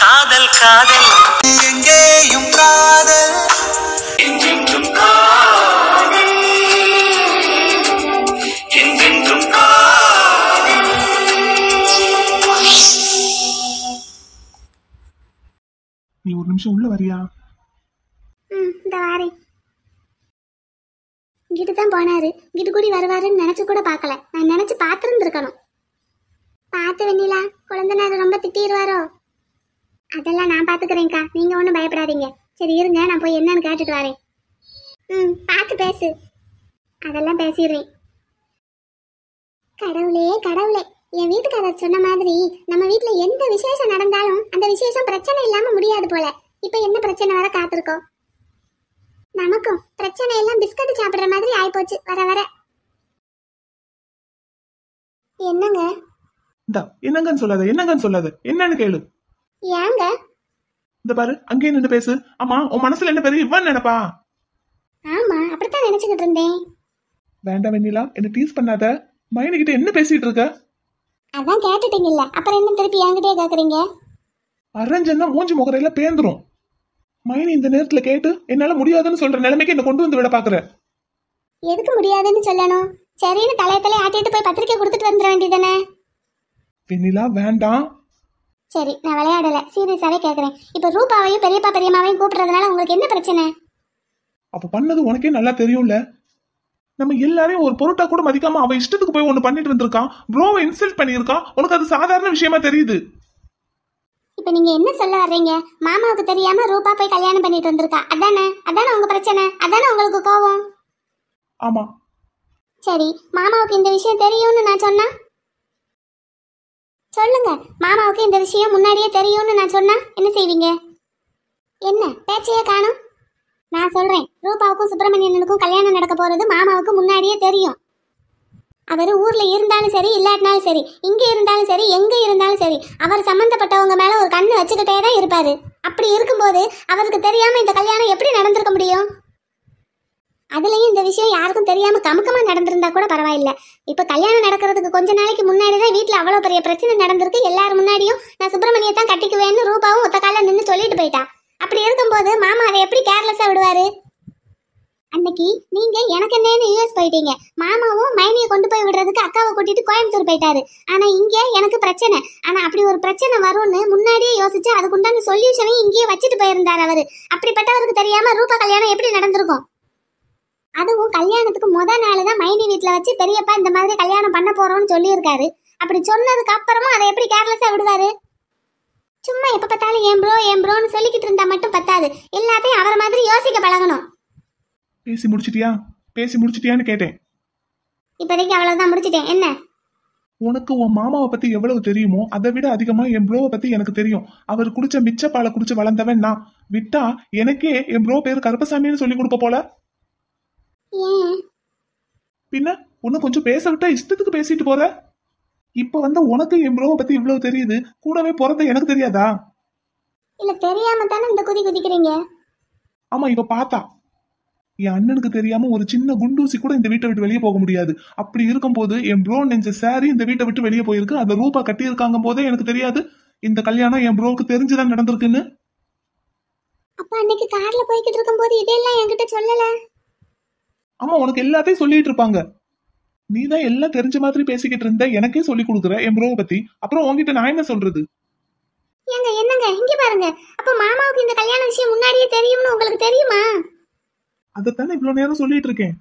காதல் காதல் எங்கேயும் காதல் என்றென்றும் காதல் நீ ஒரு நிமிஷம் உள்ள வரியா இந்த வாரி இங்கிட்டு தான் போனாரு இங்கிட்டு கூடி வருவாருன்னு நினைச்சு கூட பார்க்கல நான் நினைச்சு பார்த்துருந்துருக்கணும் பார்த்து வெண்ணிலா குழந்தைனாரு ரொம்ப திட்டிடுவாரோ அதெல்லாம் நான் பாத்துக்கிறேன்க்கா நீங்க ஒன்றும் பயப்படாதீங்க சரி இருங்க நான் போய் என்னன்னு கேட்டுட்டு வரேன் ம் பார்த்து பேசு அதெல்லாம் பேசிடுறேன் கடவுளே கடவுளே என் வீட்டுக்காரர் சொன்ன மாதிரி நம்ம வீட்டில் எந்த விசேஷம் நடந்தாலும் அந்த விசேஷம் பிரச்சனை இல்லாம முடியாது போல இப்ப என்ன பிரச்சனை வர காத்திருக்கோம் நமக்கும் பிரச்சனை எல்லாம் பிஸ்கட் சாப்பிடுற மாதிரி ஆயிப்போச்சு வர வர என்னங்க என்னங்கன்னு சொல்லாத என்னங்கன்னு சொல்லாத என்னன்னு கேளு ஏங்க இந்த பாரு அங்கேயே நின்று பேசு ஆமா உன் மனசுல என்ன பேரு இவன் நினைப்பா ஆமா அப்படித்தான் நினைச்சுக்கிட்டு இருந்தேன் வேண்டாம் வெண்ணிலா என்ன டீஸ் பண்ணாத மயனுகிட்ட என்ன பேசிட்டு இருக்க அதான் கேட்டுட்டீங்கல்ல அப்புறம் என்ன திருப்பி என்கிட்டயே கேக்குறீங்க அரஞ்சன்னா மூஞ்சி முகரையில பேந்துரும் மயனி இந்த நேரத்துல கேட்டு என்னால முடியாதுன்னு சொல்ற நிலைமைக்கு என்ன கொண்டு வந்து விட பாக்குற எதுக்கு முடியாதுன்னு சொல்லணும் சரின்னு தலையை தலையை ஆட்டிட்டு போய் பத்திரிக்கை கொடுத்துட்டு வந்துட வேண்டியதானே வெண்ணிலா வேண்டாம் சரி நான் விளையாடல சீரியஸாவே கேக்குறேன் இப்ப ரூபாவையும் பெரியப்பா பெரியம்மாவையும் கூப்பிடுறதுனால உங்களுக்கு என்ன பிரச்சனை அப்ப பண்ணது உனக்கே நல்லா தெரியும்ல நம்ம எல்லாரையும் ஒரு பொருட்டா கூட மதிக்காம அவ இஷ்டத்துக்கு போய் ஒண்ணு பண்ணிட்டு வந்திருக்கான் ப்ரோவை இன்சல்ட் பண்ணியிருக்கான் உனக்கு அது சாதாரண விஷயமா தெரியுது இப்ப நீங்க என்ன சொல்ல வர்றீங்க மாமாவுக்கு தெரியாம ரூபா போய் கல்யாணம் பண்ணிட்டு வந்திருக்கா அதானே அதானே உங்க பிரச்சனை அதானே உங்களுக்கு கோவம் ஆமா சரி மாமாவுக்கு இந்த விஷயம் தெரியும்னு நான் சொன்னா சொல்லுங்க மாமாவுக்கு இந்த விஷயம் முன்னாடியே தெரியும்னு நான் சொன்னா என்ன செய்வீங்க என்ன பேச்சையே காணும் நான் சொல்றேன் ரூபாவுக்கும் சுப்பிரமணியனுக்கும் கல்யாணம் நடக்க போறது மாமாவுக்கு முன்னாடியே தெரியும் அவர் ஊர்ல இருந்தாலும் சரி இல்லாட்டினாலும் சரி இங்க இருந்தாலும் சரி எங்க இருந்தாலும் சரி அவர் சம்பந்தப்பட்டவங்க மேல ஒரு கண்ணு வச்சுக்கிட்டே தான் இருப்பாரு அப்படி இருக்கும்போது அவருக்கு தெரியாம இந்த கல்யாணம் எப்படி நடந்திருக்க முடியும் அதுலயும் இந்த விஷயம் யாருக்கும் தெரியாம கமுக்கமா நடந்திருந்தா கூட பரவாயில்ல இப்ப கல்யாணம் நடக்கிறதுக்கு கொஞ்ச நாளைக்கு முன்னாடி தான் வீட்டுல அவ்வளவு பெரிய பிரச்சனை நடந்திருக்கு எல்லாரும் முன்னாடியும் நான் சுப்பிரமணியத்தான் தான் கட்டிக்குவேன்னு ரூபாவும் ஒத்த கால நின்று சொல்லிட்டு போயிட்டா அப்படி இருக்கும்போது மாமா அதை எப்படி கேர்லெஸ்ஸா விடுவாரு அன்னைக்கு நீங்க எனக்கு என்னன்னு யூஎஸ் போயிட்டீங்க மாமாவும் மைனியை கொண்டு போய் விடுறதுக்கு அக்காவை கூட்டிட்டு கோயம்புத்தூர் போயிட்டாரு ஆனா இங்க எனக்கு பிரச்சனை ஆனா அப்படி ஒரு பிரச்சனை வரும்னு முன்னாடியே யோசிச்சு அதுக்குண்டான சொல்யூஷனையும் இங்கேயே வச்சுட்டு போயிருந்தார் அவரு அப்படிப்பட்டவருக்கு தெரியாம ரூபா கல்யாணம் எப்படி நடந்திருக்கும் அதுவும் கல்யாணத்துக்கு முத நாள் தான் மைனி வீட்டில் வச்சு பெரியப்பா இந்த மாதிரி கல்யாணம் பண்ண போறோம்னு சொல்லியிருக்காரு அப்படி சொன்னதுக்கு அப்புறமும் அதை எப்படி கேர்லெஸ்ஸாக விடுவாரு சும்மா எப்போ பார்த்தாலும் ஏன் ப்ரோ ஏன் ப்ரோன்னு சொல்லிக்கிட்டு இருந்தா மட்டும் பத்தாது எல்லாத்தையும் அவரை மாதிரி யோசிக்க பழகணும் பேசி முடிச்சிட்டியா பேசி முடிச்சிட்டியான்னு கேட்டேன் இப்போதைக்கு அவ்வளோதான் முடிச்சிட்டேன் என்ன உனக்கு உன் மாமாவை பத்தி எவ்வளவு தெரியுமோ அதை விட அதிகமா என் ப்ரோவை பத்தி எனக்கு தெரியும் அவர் குடிச்ச மிச்ச பாலை குடிச்சு வளர்ந்தவன் நான் விட்டா எனக்கே என் ப்ரோ பேர் கருப்பசாமின்னு சொல்லி கொடுப்ப போல ஏன் பின்ன உன்னை கொஞ்சம் பேச விட்டா இஷ்டத்துக்கு பேசிட்டு போற இப்ப வந்து உனக்கு என் ப்ரோவை பத்தி இவ்வளவு தெரியுது கூடவே பிறந்த எனக்கு தெரியாதா இல்ல தெரியாம தானே இந்த குதி குதிக்கிறீங்க ஆமா இவ பார்த்தா என் அண்ணனுக்கு தெரியாம ஒரு சின்ன குண்டூசி கூட இந்த வீட்டை விட்டு வெளியே போக முடியாது அப்படி இருக்கும் போது என் ப்ரோ நெஞ்ச சாரி இந்த வீட்டை விட்டு வெளியே போயிருக்கு அந்த ரூபா கட்டியிருக்காங்க போதே எனக்கு தெரியாது இந்த கல்யாணம் என் ப்ரோவுக்கு தெரிஞ்சுதான் நடந்திருக்குன்னு அப்ப அன்னைக்கு கார்ல போய்கிட்டு இருக்கும்போது இதெல்லாம் என்கிட்ட சொல்லல ஆமா உனக்கு எல்லாத்தையும் சொல்லிட்டு இருப்பாங்க நீ தான் எல்லாம் தெரிஞ்ச மாதிரி பேசிக்கிட்டு இருந்த எனக்கே சொல்லி கொடுக்குற என் ப்ரோ பத்தி அப்புறம் உன்கிட்ட நான் என்ன சொல்றது ஏங்க என்னங்க இங்க பாருங்க அப்ப மாமாவுக்கு இந்த கல்யாண விஷயம் முன்னாடியே தெரியும்னு உங்களுக்கு தெரியுமா தான இவ்வளவு நேரம் சொல்லிட்டு இருக்கேன்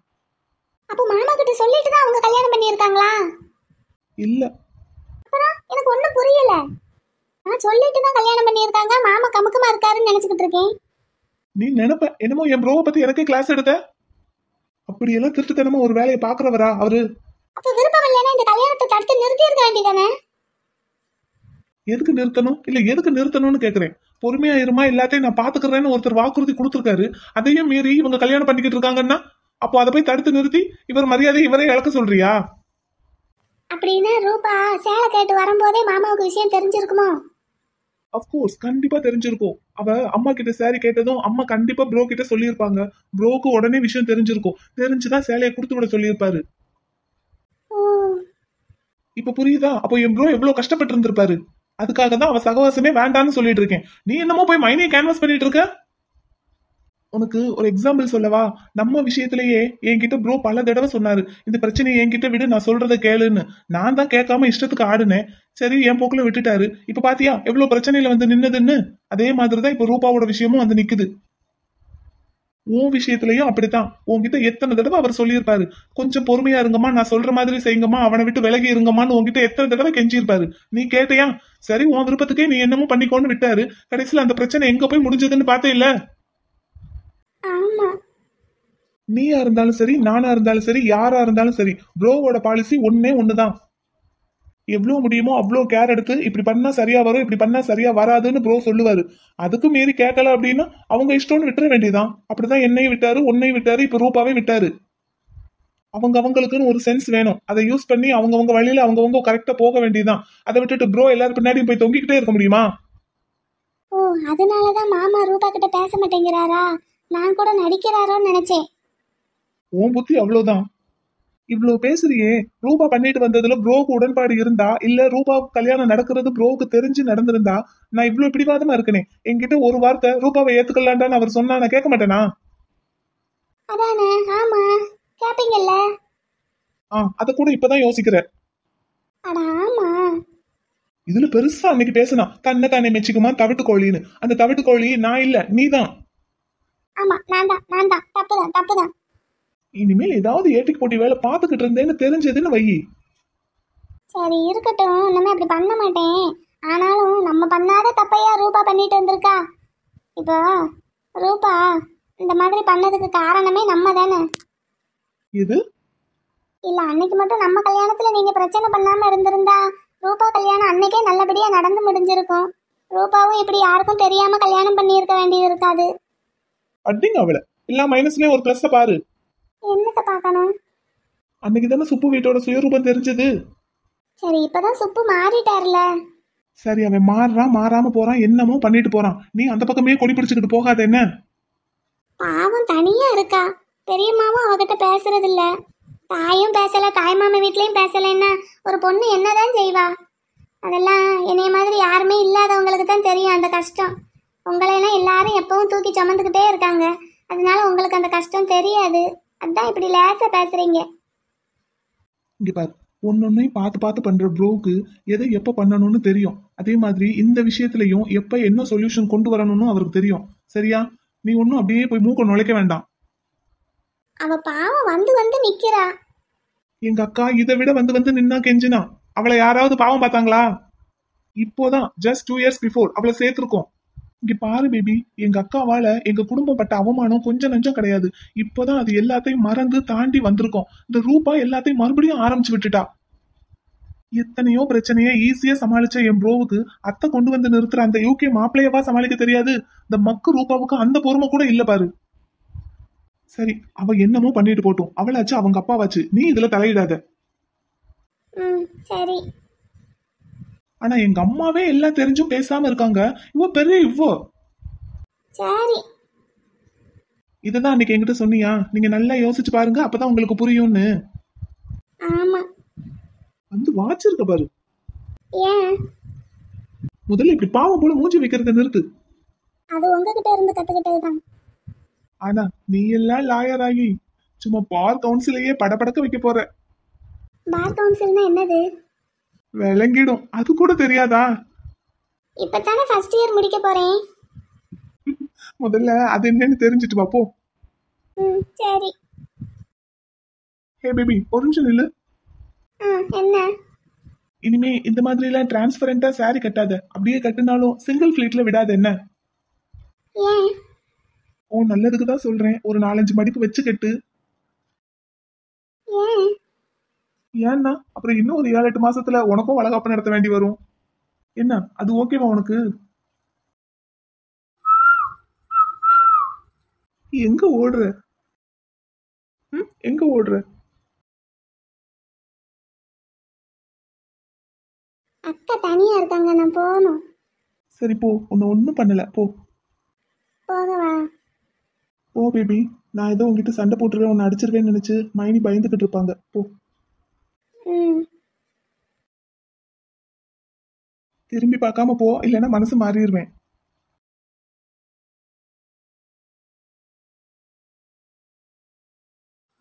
அப்ப மாமா கிட்ட சொல்லிட்டு தான் அவங்க கல்யாணம் பண்ணியிருக்காங்களா இல்ல அப்புறம் எனக்கு ஒண்ணு புரியல நான் சொல்லிட்டு தான் கல்யாணம் பண்ணியிருக்காங்க மாமா கமுக்கமா இருக்காருன்னு நினைச்சிட்டு இருக்கேன் நீ நினைப்ப என்னமோ என் ப்ரோவை பத்தி எனக்கே கிளாஸ் எடுத்தேன் அப்படியெல்லாம் திருட்டுத்தனமா ஒரு வேலையை பாக்குறவரா அவரு எதுக்கு நிறுத்தணும் இல்ல எதுக்கு நிறுத்தணும்னு கேக்குறேன் பொறுமையா இருமா எல்லாத்தையும் நான் பாத்துக்கிறேன்னு ஒருத்தர் வாக்குறுதி கொடுத்துருக்காரு அதையும் மீறி இவங்க கல்யாணம் பண்ணிக்கிட்டு இருக்காங்கன்னா அப்போ அதை போய் தடுத்து நிறுத்தி இவர் மரியாதை இவரே இழக்க சொல்றியா அப்படின்னா ரூபா சேலை கேட்டு வரும்போதே மாமாவுக்கு விஷயம் தெரிஞ்சிருக்குமோ அஃப்கோர்ஸ் கண்டிப்பா தெரிஞ்சிருக்கும் அவ அம்மா கிட்ட சாரி கேட்டதும் அம்மா கண்டிப்பா ப்ரோ கிட்ட சொல்லியிருப்பாங்க ப்ரோக்கு உடனே விஷயம் தெரிஞ்சிருக்கும் தெரிஞ்சுதான் சேலையை கொடுத்து விட சொல்லியிருப்பாரு இப்ப புரியுதா அப்போ என் ப்ரோ எவ்வளவு கஷ்டப்பட்டு இருந்திருப்பாரு அதுக்காக தான் அவ சகவாசமே வேண்டான்னு சொல்லிட்டு இருக்கேன் நீ என்னமோ போய் மைனே கேன்வாஸ் பண்ணிட்டு இருக்க உனக்கு ஒரு எக்ஸாம்பிள் சொல்லவா நம்ம விஷயத்திலேயே என்கிட்ட ப்ரோ பல தடவை சொன்னாரு இந்த பிரச்சனையை என்கிட்ட விடு நான் சொல்றதை கேளுன்னு நான் தான் கேட்காம இஷ்டத்துக்கு ஆடுனேன் சரி என் போக்குல விட்டுட்டாரு இப்ப பாத்தியா எவ்வளவு பிரச்சனையில வந்து நின்னதுன்னு அதே மாதிரிதான் இப்ப ரூபாவோட விஷயமும் வந்து நிக்குது உன் விஷயத்திலயும் அப்படித்தான் உன்கிட்ட எத்தனை தடவை அவர் சொல்லியிருப்பாரு கொஞ்சம் பொறுமையா இருங்கம்மா நான் சொல்ற மாதிரி செய்யுங்கம்மா அவனை விட்டு விலகி இருங்கம்மான்னு உன்கிட்ட எத்தனை தடவை கெஞ்சிருப்பாரு நீ கேட்டையா சரி உன் விருப்பத்துக்கே நீ என்னமோ பண்ணிக்கோன்னு விட்டாரு கடைசியில அந்த பிரச்சனை எங்க போய் முடிஞ்சதுன்னு பார்த்தே இல்ல ஆமா நீயா இருந்தாலும் சரி நானா இருந்தாலும் சரி யாரா இருந்தாலும் சரி ப்ரோவோட பாலிசி ஒன்னே ஒண்ணுதான் எவ்வளோ முடியுமோ அவ்வளோ கேர் எடுத்து இப்படி பண்ணா சரியா வரும் இப்படி பண்ணா சரியா வராதுன்னு ப்ரோ சொல்லுவாரு அதுக்கும் மீறி கேட்கல அப்படின்னா அவங்க இஷ்டம்னு விட்டுற வேண்டியதான் அப்படிதான் என்னையும் விட்டாரு உன்னையும் விட்டாரு இப்ப ரூபாவே விட்டாரு அவங்க அவங்களுக்குன்னு ஒரு சென்ஸ் வேணும் அதை யூஸ் பண்ணி அவங்கவுங்க வழியில அவங்கவுங்க கரெக்டா போக வேண்டியதுதான் அதை விட்டுட்டு ப்ரோ எல்லாரும் பின்னாடியும் போய் தொங்கிக்கிட்டே இருக்க முடியுமா ஓ அதனாலதான் மாமா ரூபா கிட்ட பேச மாட்டேங்கிறாரா நான் கூட நடிக்கிறாரோன்னு நினைச்சேன் உன் புத்தி அவ்வளவுதான் இவ்வளோ பேசுறியே ரூபா பண்ணிட்டு வந்ததுல ப்ரோவுக்கு உடன்பாடு இருந்தா இல்ல ரூபா கல்யாணம் நடக்கிறது ப்ரோவுக்கு தெரிஞ்சு நடந்திருந்தா நான் இவ்வளோ பிடிவாதமா இருக்கனே என்கிட்ட ஒரு வார்த்தை ரூபாவை ஏத்துக்கலான்டான்னு அவர் சொன்னா நான் கேட்க மாட்டேனா அதானே ஆமா கேப்பீங்கல்ல ஆ அத கூட இப்பதான் யோசிக்கிறேன் ஆமா இதுல பெருசா அன்னைக்கு பேசினா தன்னை தானே மெச்சிக்குமா தவிட்டு கோழின்னு அந்த தவிட்டு கோழி நான் இல்ல நீதான் ஆமா நான் தான் நான் தான் தப்பு தான் இனிமேல் ஏதாவது ஏட்டுக்கு போட்டி வேலை பார்த்துக்கிட்டு இருந்தேன்னு தெரிஞ்சதுன்னு வை சரி இருக்கட்டும் இனிமே அப்படி பண்ண மாட்டேன் ஆனாலும் நம்ம பண்ணாத தப்பையா ரூபா பண்ணிட்டு இருந்திருக்கா இப்போ ரூபா இந்த மாதிரி பண்ணதுக்கு காரணமே நம்ம தானே இது இல்ல அன்னைக்கு மட்டும் நம்ம கல்யாணத்துல நீங்க பிரச்சனை பண்ணாம இருந்திருந்தா ரூபா கல்யாணம் அன்னைக்கே நல்லபடியா நடந்து முடிஞ்சிருக்கும் ரூபாவும் இப்படி யாருக்கும் தெரியாம கல்யாணம் பண்ணியிருக்க வேண்டியது இருக்காது அடிங்க அவளை எல்லா மைனஸ்லயும் ஒரு பிளஸ் பாரு என்னத்த பார்க்கணும் அன்னைக்கு தானே சுப்பு வீட்டோட சுயரூபம் தெரிஞ்சது சரி இப்பதான் சுப்பு மாறிட்டார்ல சரி அவன் மாறுறான் மாறாம போறான் என்னமோ பண்ணிட்டு போறான் நீ அந்த பக்கமே கொடி பிடிச்சுக்கிட்டு போகாத என்ன பாவம் தனியா இருக்கா பெரியம்மாவும் அவகிட்ட பேசுறது இல்ல தாயும் பேசல தாய் மாமா வீட்லயும் என்ன ஒரு பொண்ணு என்னதான் செய்வா அதெல்லாம் என்னைய மாதிரி யாருமே இல்லாதவங்களுக்கு தான் தெரியும் அந்த கஷ்டம் உங்களையெல்லாம் எல்லாரும் எப்பவும் தூக்கி சுமந்துக்கிட்டே இருக்காங்க அதனால உங்களுக்கு அந்த கஷ்டம் தெரியாது அதான் இப்படி லேசாக பேசுறீங்க ஒன்னொன்னையும் பார்த்து பார்த்து பண்ற ப்ரோக்கு எதை எப்ப பண்ணணும்னு தெரியும் அதே மாதிரி இந்த விஷயத்திலையும் எப்ப என்ன சொல்யூஷன் கொண்டு வரணும்னு அவருக்கு தெரியும் சரியா நீ ஒன்னும் அப்படியே போய் மூக்க நுழைக்க வேண்டாம் அவ பாவம் வந்து வந்து நிக்கிறா எங்க அக்கா இதை விட வந்து வந்து நின்னா கெஞ்சினா அவளை யாராவது பாவம் பார்த்தாங்களா இப்போதான் ஜஸ்ட் டூ இயர்ஸ் பிஃபோர் அவளை சேர்த்திருக்கோம் இங்க பாரு பேபி எங்க அக்காவால எங்க குடும்பம் பட்ட அவமானம் கொஞ்சம் நஞ்சம் கிடையாது இப்போதான் அது எல்லாத்தையும் மறந்து தாண்டி வந்திருக்கோம் இந்த ரூபா எல்லாத்தையும் மறுபடியும் ஆரம்பிச்சு விட்டுட்டா எத்தனையோ பிரச்சனைய ஈஸியா சமாளிச்ச என் ப்ரோவுக்கு அத்தை கொண்டு வந்து நிறுத்துற அந்த யூகே மாப்பிள்ளையவா சமாளிக்க தெரியாது இந்த மக்கு ரூபாவுக்கு அந்த பொறுமை கூட இல்ல பாரு சரி அவ என்னமோ பண்ணிட்டு போட்டோம் அவளாச்சு அவங்க அப்பாவாச்சு நீ இதுல தலையிடாத சரி ஆனா எங்க அம்மாவே எல்லாம் தெரிஞ்சும் பேசாம இருக்காங்க இவ பெரிய இவ்வோ சரி இதுதான் அன்னைக்கு என்கிட்ட சொன்னியா நீங்க நல்லா யோசிச்சு பாருங்க அப்பதான் உங்களுக்கு புரியும்னு ஆமா வந்து வாட்ச் இருக்க பாரு முதல்ல இப்படி பாவம் போல மூஞ்சி வைக்கிறத நிறுத்து அது உங்ககிட்ட இருந்து கத்துக்கிட்டதுதான் ஆனா நீ எல்லாம் லாயர் ஆகி சும்மா பார் கவுன்சிலையே படபடக்க வைக்க போற பார் கவுன்சில்னா என்னது விளங்கிடும் அது கூட தெரியாதா இப்பதானே ஃபர்ஸ்ட் இயர் முடிக்க போறேன் முதல்ல அது என்னன்னு தெரிஞ்சிட்டு பாப்போ சரி ஹே பேபி ஒரு நிமிஷம் இல்ல என்ன இனிமே இந்த மாதிரி எல்லாம் டிரான்ஸ்பரண்டா சாரி கட்டாத அப்படியே கட்டினாலும் சிங்கிள் ஃபிளீட்ல விடாத என்ன ஓ நல்லதுக்கு தான் சொல்றேன் ஒரு நாலஞ்சு மடிப்பு வச்சு கட்டு ஏன்னா அப்புறம் இன்னும் ஒரு ஏழு எட்டு மாசத்துல உனக்கும் வளகாப்பு நடத்த வேண்டி வரும் என்ன அது ஓகேவா உனக்கு எங்க ஓடுற எங்க ஓடுற அக்கா தனியா இருக்காங்க நான் போகணும் சரி போ உன்னை ஒன்றும் பண்ணல போ போகவா போ பேபி நான் ஏதோ உங்ககிட்ட சண்டை போட்டுருவேன் உன்னை அடிச்சிருவேன்னு நினைச்சு மைனி பயந்துகிட்டு இருப்பாங்க போ திரும்பி பார்க்காம போ இல்லைன்னா மனசு மாறிடுவேன்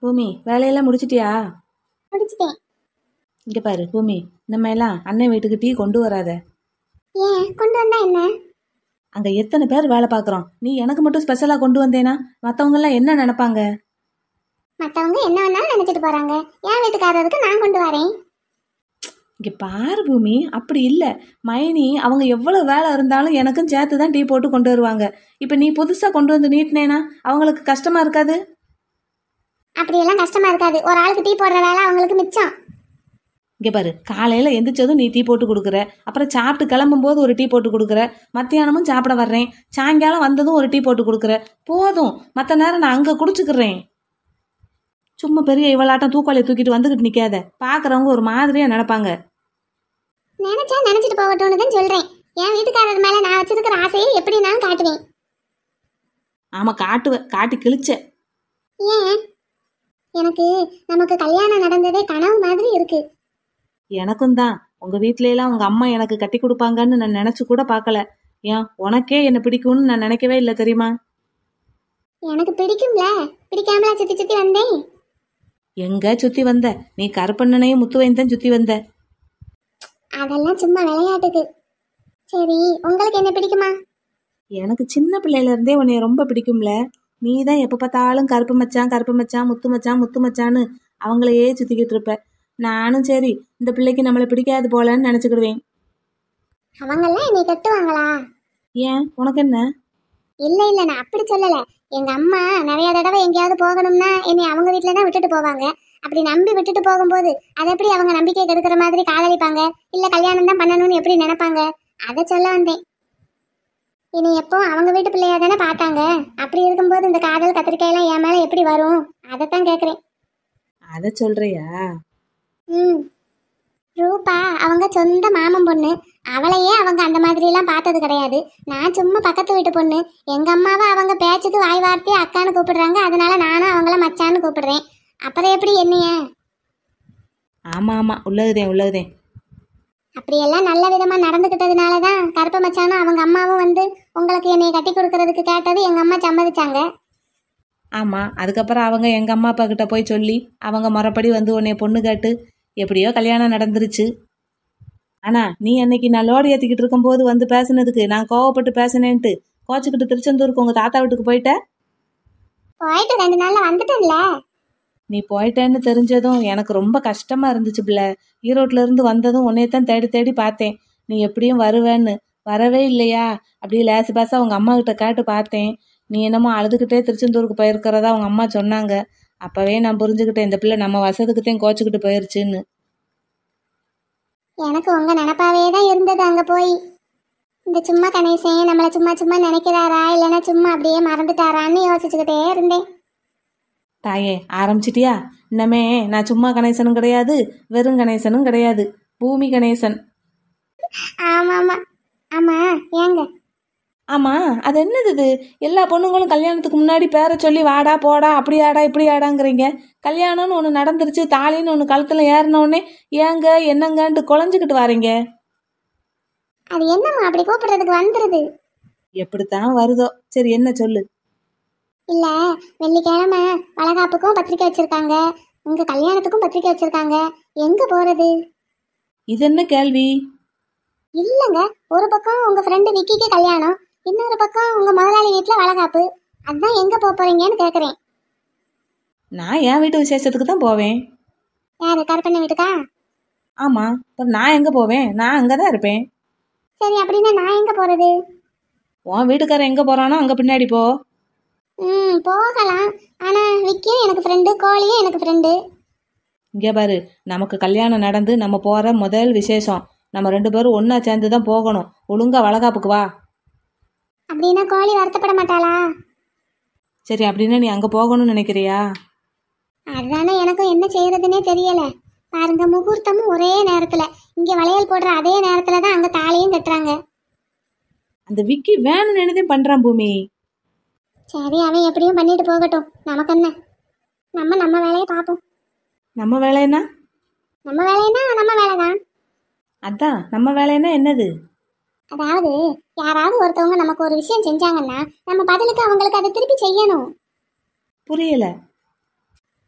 பூமி வேலையெல்லாம் முடிச்சிட்டியா முடிச்சிட்டேன் இங்க பாரு பூமி நம்ம எல்லாம் அண்ணன் வீட்டுக்கு டீ கொண்டு வராத ஏன் கொண்டு வந்தா என்ன அங்க எத்தனை பேர் வேலை பார்க்குறோம் நீ எனக்கு மட்டும் ஸ்பெஷலா கொண்டு வந்தேனா மத்தவங்க எல்லாம் என்ன நினைப்பாங்க மற்றவங்க என்ன வேணாலும் நினச்சிட்டு போகிறாங்க என் வீட்டுக்காரருக்கு நான் கொண்டு வரேன் இங்கே பார் பூமி அப்படி இல்லை மைனி அவங்க எவ்வளோ வேலை இருந்தாலும் எனக்கும் சேர்த்து தான் டீ போட்டு கொண்டு வருவாங்க இப்போ நீ புதுசாக கொண்டு வந்து நீட்டினேனா அவங்களுக்கு கஷ்டமாக இருக்காது அப்படியெல்லாம் கஷ்டமாக இருக்காது ஒரு ஆளுக்கு டீ போடுற வேலை அவங்களுக்கு மிச்சம் இங்கே பாரு காலையில் எந்திரிச்சதும் நீ டீ போட்டு கொடுக்குற அப்புறம் சாப்பிட்டு கிளம்பும்போது ஒரு டீ போட்டு கொடுக்குற மத்தியானமும் சாப்பிட வர்றேன் சாயங்காலம் வந்ததும் ஒரு டீ போட்டு கொடுக்குற போதும் மற்ற நேரம் நான் அங்கே குடிச்சுக்கிறேன் சும்மா பெரிய இவளாட்டம் தூக்குவாளியை தூக்கிட்டு வந்துகிட்டு நிற்காத பார்க்குறவங்க ஒரு மாதிரியாக நினைப்பாங்க நினைச்சா நினைச்சிட்டு போகட்டும்னு சொல்றேன் என் வீட்டுக்காரர் மேல நான் வச்சிருக்கிற ஆசையை எப்படி நான் காட்டுவேன் ஆமா காட்டுவ காட்டி கிழிச்ச ஏன் எனக்கு நமக்கு கல்யாணம் நடந்ததே கனவு மாதிரி இருக்கு எனக்கும் தான் உங்க வீட்ல எல்லாம் உங்க அம்மா எனக்கு கட்டி கொடுப்பாங்கன்னு நான் நினைச்சு கூட பார்க்கல ஏன் உனக்கே என்ன பிடிக்கும்னு நான் நினைக்கவே இல்லை தெரியுமா எனக்கு பிடிக்கும்ல பிடிக்காமலா சுத்தி சுத்தி வந்தேன் எங்க சுத்தி வந்த நீ கருப்பண்ணனையும் முத்துவையும் தான் சுத்தி வந்த அதெல்லாம் சும்மா விளையாட்டுக்கு சரி உங்களுக்கு என்ன பிடிக்குமா எனக்கு சின்ன பிள்ளையில இருந்தே உன்னைய ரொம்ப பிடிக்கும்ல நீ தான் எப்போ பார்த்தாலும் கருப்பு மச்சான் கருப்பு மச்சான் முத்து மச்சான் முத்து மச்சான்னு அவங்களையே சுற்றிக்கிட்டு இருப்ப நானும் சரி இந்த பிள்ளைக்கு நம்மளை பிடிக்காது போலன்னு நினச்சிக்கிடுவேன் அவங்கெல்லாம் என்னை கட்டுவாங்களா ஏன் உனக்கு என்ன இல்ல இல்ல நான் அப்படி சொல்லல எங்க அம்மா நிறைய தடவை எங்கேயாவது போகணும்னா என்னை அவங்க வீட்டுல தான் விட்டுட்டு போவாங்க அப்படி நம்பி விட்டுட்டு போகும்போது அதை எப்படி அவங்க நம்பிக்கை கெடுக்கிற மாதிரி காதலிப்பாங்க இல்ல கல்யாணம் தான் பண்ணணும்னு எப்படி நினைப்பாங்க அதை சொல்ல வந்தேன் இனி எப்போ அவங்க வீட்டு பிள்ளையா தானே பார்த்தாங்க அப்படி இருக்கும்போது இந்த காதல் கத்திரிக்காயெல்லாம் என் மேல எப்படி வரும் அதைத்தான் கேக்குறேன் கேட்குறேன் அதை சொல்றியா ம் ரூபா அவங்க சொந்த மாமன் பொண்ணு அவளையே அவங்க அந்த மாதிரிலாம் பார்த்தது கிடையாது நான் சும்மா பக்கத்து வீட்டு பொண்ணு எங்கள் அம்மாவை அவங்க பேச்சுக்கு வாய் வார்த்தையே அக்கான்னு கூப்பிடுறாங்க அதனால நானும் அவங்கள மச்சான்னு கூப்பிடுறேன் அப்புறம் எப்படி என்னைய ஆமாம் ஆமாம் உள்ளதுதேன் உள்ளதுதேன் அப்படியெல்லாம் நல்ல விதமாக நடந்துக்கிட்டதுனால தான் கருப்ப மச்சானும் அவங்க அம்மாவும் வந்து உங்களுக்கு என்னை கட்டி கொடுக்கறதுக்கு கேட்டது எங்கள் அம்மா சம்மதிச்சாங்க ஆமாம் அதுக்கப்புறம் அவங்க எங்கள் அம்மா அப்பா கிட்ட போய் சொல்லி அவங்க மறுபடி வந்து உன்னை பொண்ணு கேட்டு எப்படியோ கல்யாணம் நடந்துருச்சு ஆனா நீ அன்னைக்கு நான் லோடு ஏற்றிக்கிட்டு போது வந்து பேசினதுக்கு நான் கோவப்பட்டு பேசினேன்ட்டு கோச்சிக்கிட்டு திருச்செந்தூருக்கு உங்க தாத்தா வீட்டுக்கு போயிட்ட போயிட்டு ரெண்டு நாள்ல வந்துட்டேன்ல நீ போயிட்டேன்னு தெரிஞ்சதும் எனக்கு ரொம்ப கஷ்டமா இருந்துச்சு பிள்ளை ஈரோட்ல இருந்து வந்ததும் உன்னையத்தான் தேடி தேடி பார்த்தேன் நீ எப்படியும் வருவேன்னு வரவே இல்லையா அப்படியே லேசு பேசா உங்க அம்மா கிட்ட கேட்டு பார்த்தேன் நீ என்னமோ அழுதுகிட்டே திருச்செந்தூருக்கு போயிருக்கிறதா அவங்க அம்மா சொன்னாங்க அப்பவே நான் புரிஞ்சுக்கிட்டேன் இந்த பிள்ளை நம்ம வசதுக்குத்தையும் கோச்சிக்கிட்டு போயிருச்சுன்னு எனக்கு உங்க நினப்பாவே தான் இருந்தது அங்க போய் இந்த சும்மா கணேசன் நம்மளை சும்மா சும்மா நினைக்கிறாரா இல்லைன்னா சும்மா அப்படியே மறந்துட்டாரான்னு யோசிச்சுக்கிட்டே இருந்தேன் தாயே ஆரம்பிச்சிட்டியா இன்னமே நான் சும்மா கணேசனும் கிடையாது வெறும் கணேசனும் கிடையாது பூமி கணேசன் ஆமா ஆமா ஆமா ஏங்க ஆமாம் அது என்னது இது எல்லா பொண்ணுங்களும் கல்யாணத்துக்கு முன்னாடி பேரை சொல்லி வாடா போடா அப்படி ஆடா இப்படி ஆடாங்கிறீங்க கல்யாணம்னு ஒன்று நடந்துருச்சு தாலின்னு ஒன்று கழுத்தில் ஏறினோடனே ஏங்க என்னங்கன்ட்டு குழஞ்சிக்கிட்டு வரீங்க அது என்னம்மா அப்படி கூப்பிடுறதுக்கு வந்துருது எப்படித்தான் வருதோ சரி என்ன சொல்லு இல்ல வெள்ளிக்கிழமை வளகாப்புக்கும் பத்திரிக்கை வச்சிருக்காங்க உங்க கல்யாணத்துக்கும் பத்திரிக்கை வச்சிருக்காங்க எங்க போறது இது என்ன கேள்வி இல்லங்க ஒரு பக்கம் உங்க ஃப்ரெண்டு விக்கிக்கு கல்யாணம் இன்னொரு பக்கம் உங்க முதலாளி வீட்டுல வளகாப்பு அதான் எங்க போக போறீங்கன்னு கேக்குறேன் நான் என் வீட்டு விசேஷத்துக்கு தான் போவேன் யாரு கருப்பண்ண வீட்டுக்கா ஆமா அப்புறம் நான் எங்க போவேன் நான் அங்கதான் இருப்பேன் சரி அப்படின்னா நான் எங்க போறது உன் வீட்டுக்காரர் எங்க போறானோ அங்க பின்னாடி போ ம் போகலாம் ஆனா விக்கியும் எனக்கு ஃப்ரெண்டு கோழியும் எனக்கு ஃப்ரெண்டு இங்கே பாரு நமக்கு கல்யாணம் நடந்து நம்ம போற முதல் விசேஷம் நம்ம ரெண்டு பேரும் ஒண்ணா சேர்ந்து தான் போகணும் ஒழுங்கா வளகாப்புக்கு வா அப்படின்னா கோழி வருத்தப்பட மாட்டாளா சரி அப்படின்னா நீ அங்கே போகணும்னு நினைக்கிறியா அதுதானே எனக்கும் என்ன செய்யறதுன்னே தெரியல பாருங்க முகூர்த்தமும் ஒரே நேரத்தில் இங்கே வளையல் போடுற அதே நேரத்தில் தான் அங்கே தாலையும் கட்டுறாங்க அந்த விக்கி வேணும்னு நினைதே பண்ணுறான் பூமி சரி அவன் எப்படியும் பண்ணிட்டு போகட்டும் நமக்கு என்ன நம்ம நம்ம வேலையை பார்ப்போம் நம்ம வேலைன்னா நம்ம வேலைன்னா நம்ம வேலை தான் அதான் நம்ம வேலைன்னா என்னது அதாவது யாராவது ஒருத்தவங்க நமக்கு ஒரு விஷயம் செஞ்சாங்கன்னா நம்ம பதிலுக்கு அவங்களுக்கு அதை திருப்பி செய்யணும் புரியல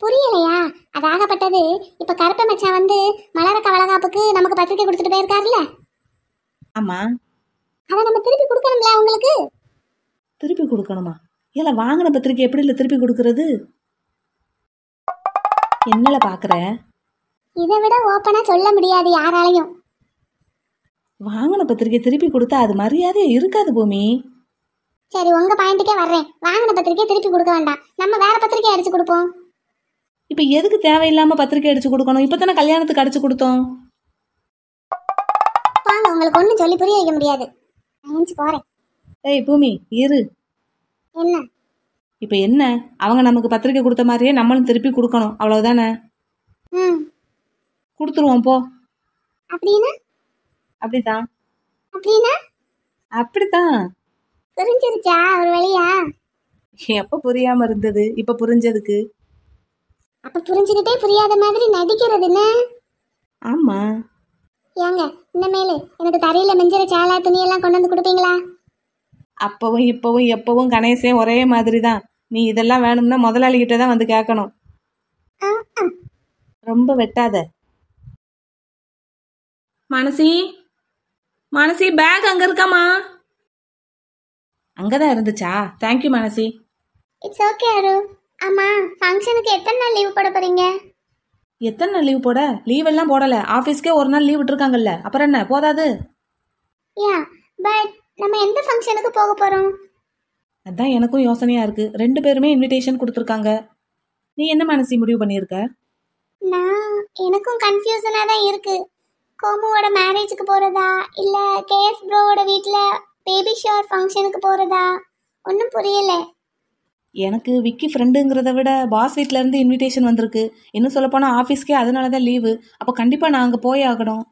புரியலையா அது ஆகப்பட்டது இப்ப கருப்ப மச்சான் வந்து மலரக்க வளகாப்புக்கு நமக்கு பத்திரிக்கை கொடுத்துட்டு போயிருக்காருல்ல ஆமா அத நம்ம திருப்பி கொடுக்கணும்ல அவங்களுக்கு திருப்பி கொடுக்கணுமா இல்ல வாங்கின பத்திரிக்கை எப்படி இல்ல திருப்பி கொடுக்கறது என்னல பாக்குற இதை விட ஓபனா சொல்ல முடியாது யாராலையும் வாங்கின பத்திரிக்கை திருப்பி கொடுத்தா அது மரியாதையே இருக்காது பூமி சரி உங்க பாயிண்ட்டுக்கே வர்றேன் வாங்கின பத்திரிக்கையை திருப்பி கொடுக்க வேண்டாம் நம்ம வேற பத்திரிக்கை அடிச்சு கொடுப்போம் இப்போ எதுக்கு தேவையில்லாம பத்திரிக்கை அடிச்சு கொடுக்கணும் இப்போ தானே கல்யாணத்துக்கு அடிச்சு கொடுத்தோம் வாங்க உங்களுக்கு ஒன்றும் சொல்லி புரிய வைக்க முடியாது நான் போறேன் ஏய் பூமி இரு என்ன இப்போ என்ன அவங்க நமக்கு பத்திரிக்கை கொடுத்த மாதிரியே நம்மளும் திருப்பி கொடுக்கணும் அவ்வளவுதானே ம் கொடுத்துருவோம் போ அப்படின்னா அப்படிதான் அப்படின்னா அப்படிதான் புரிஞ்சிருச்சா ஒரு வழியா எப்ப புரியாம இருந்தது இப்ப புரிஞ்சதுக்கு அப்ப புரிஞ்சுக்கிட்டே புரியாத மாதிரி நடிக்கிறதுன்னு ஆமா ஏங்க இனிமேல் எனக்கு தரையில மிஞ்சிற சேலை துணியெல்லாம் கொண்டு வந்து கொடுப்பீங்களா அப்பவும் இப்பவும் எப்பவும் கணேசே ஒரே மாதிரி தான் நீ இதெல்லாம் வேணும்னா முதலாளிகிட்ட தான் வந்து கேட்கணும் ரொம்ப வெட்டாத மனசி மனசி பேக் அங்க இருக்கமா அங்கதான் இருந்துச்சா தேங்க்யூ மனசி இட்ஸ் ஓகே அரு அம்மா ஃபங்க்ஷனுக்கு எத்தனை நாள் லீவ் போட போறீங்க எத்தனை நாள் லீவ் போட லீவ் எல்லாம் போடல ஆபீஸ்க்கே ஒரு நாள் லீவ் விட்டுருக்காங்கல்ல அப்புறம் என்ன போதாது யா பட் நம்ம எந்த ஃபங்க்ஷனுக்கு போக போறோம் அதான் எனக்கும் யோசனையா இருக்கு ரெண்டு பேருமே இன்விடேஷன் கொடுத்துருக்காங்க நீ என்ன மனசி முடிவு பண்ணியிருக்க நான் எனக்கும் கன்ஃபியூஷனா தான் இருக்கு கோமுவோட மேரேஜுக்கு போகிறதா இல்லை கேஎஸ் ப்ரோவோட வீட்டில் பேபி ஷவர் ஃபங்க்ஷனுக்கு போகிறதா ஒன்றும் புரியலை எனக்கு விக்கி ஃப்ரெண்டுங்கிறத விட பாஸ் வீட்டிலேருந்து இன்விடேஷன் வந்திருக்கு இன்னும் சொல்லப்போனால் ஆஃபீஸ்க்கே அதனால தான் லீவு அப்போ கண்டிப்பாக நான் அங்கே போய் ஆகணும்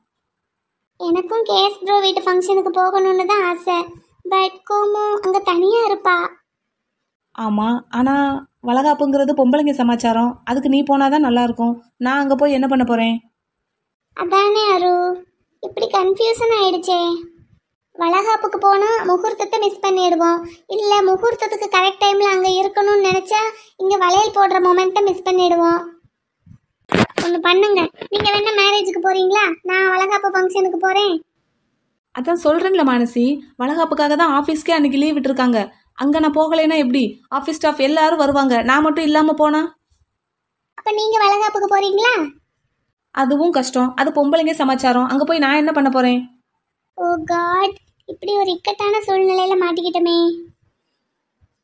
எனக்கும் கேஎஸ் ப்ரோ வீட்டு ஃபங்க்ஷனுக்கு போகணும்னு தான் ஆசை பட் கோமு அங்கே தனியாக இருப்பா ஆமாம் ஆனால் வளகாப்புங்கிறது பொம்பளைங்க சமாச்சாரம் அதுக்கு நீ போனால் தான் நல்லாயிருக்கும் நான் அங்கே போய் என்ன பண்ண போகிறேன் அதானே அரு இப்படி கன்ஃபியூசன் ஆயிடுச்சே வளகாப்புக்கு போனால் முகூர்த்தத்தை மிஸ் பண்ணிடுவோம் இல்லை முகூர்த்தத்துக்கு கரெக்ட் டைமில் அங்கே இருக்கணும்னு நினச்சா இங்கே வளையல் போடுற மொமெண்ட்டை மிஸ் பண்ணிடுவோம் ஒன்று பண்ணுங்க நீங்கள் வேணால் மேரேஜுக்கு போகிறீங்களா நான் வளகாப்பு ஃபங்க்ஷனுக்கு போகிறேன் அதான் சொல்கிறேன்ல மானசி வளகாப்புக்காக தான் ஆஃபீஸ்க்கே அன்னைக்கு லீவ் விட்டுருக்காங்க அங்கே நான் போகலைன்னா எப்படி ஆஃபீஸ் ஸ்டாஃப் எல்லாரும் வருவாங்க நான் மட்டும் இல்லாமல் போனா அப்போ நீங்கள் வளகாப்புக்கு போகிறீங்களா அதுவும் கஷ்டம் அது பொம்பளைங்க சமாச்சாரம் அங்கே போய் நான் என்ன பண்ண போகிறேன் ஓ காட் இப்படி ஒரு இக்கட்டான சூழ்நிலையில மாட்டிக்கிட்டமே